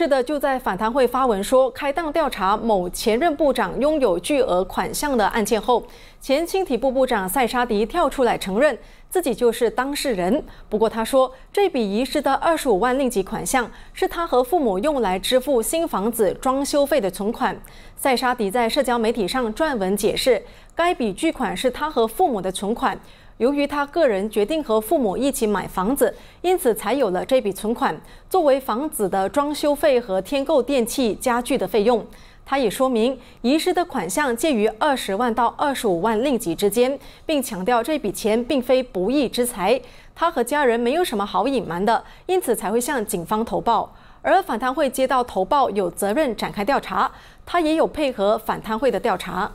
是的，就在反贪会发文说开档调查某前任部长拥有巨额款项的案件后，前轻体部部长塞沙迪跳出来承认自己就是当事人。不过他说，这笔遗失的二十五万令吉款项是他和父母用来支付新房子装修费的存款。塞沙迪在社交媒体上撰文解释。该笔巨款是他和父母的存款，由于他个人决定和父母一起买房子，因此才有了这笔存款，作为房子的装修费和添购电器家具的费用。他也说明，遗失的款项介于二十万到二十五万令吉之间，并强调这笔钱并非不义之财，他和家人没有什么好隐瞒的，因此才会向警方投报。而反贪会接到投报，有责任展开调查，他也有配合反贪会的调查。